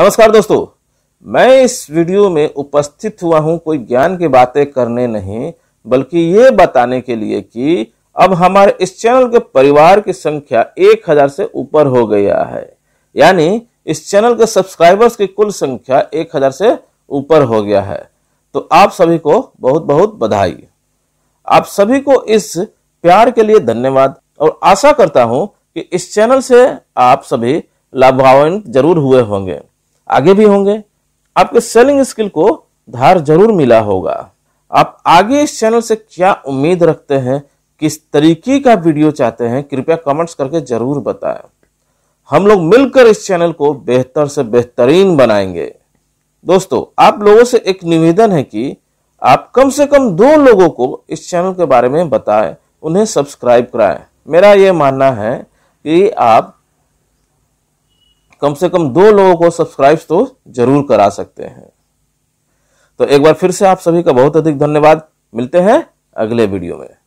नमस्कार दोस्तों मैं इस वीडियो में उपस्थित हुआ हूं कोई ज्ञान की बातें करने नहीं बल्कि ये बताने के लिए कि अब हमारे इस चैनल के परिवार की संख्या 1000 से ऊपर हो गया है यानी इस चैनल के सब्सक्राइबर्स की कुल संख्या 1000 से ऊपर हो गया है तो आप सभी को बहुत बहुत बधाई आप सभी को इस प्यार के लिए धन्यवाद और आशा करता हूं कि इस चैनल से आप सभी लाभान्वित जरूर हुए होंगे आगे भी होंगे आपके सेलिंग स्किल को धार जरूर मिला होगा आप आगे इस चैनल से क्या उम्मीद रखते हैं किस तरीके का वीडियो चाहते हैं कृपया कमेंट्स करके जरूर बताएं हम लोग मिलकर इस चैनल को बेहतर से बेहतरीन बनाएंगे दोस्तों आप लोगों से एक निवेदन है कि आप कम से कम दो लोगों को इस चैनल के बारे में बताएं उन्हें सब्सक्राइब कराएं मेरा ये मानना है कि आप कम से कम दो लोगों को सब्सक्राइब तो जरूर करा सकते हैं तो एक बार फिर से आप सभी का बहुत अधिक धन्यवाद मिलते हैं अगले वीडियो में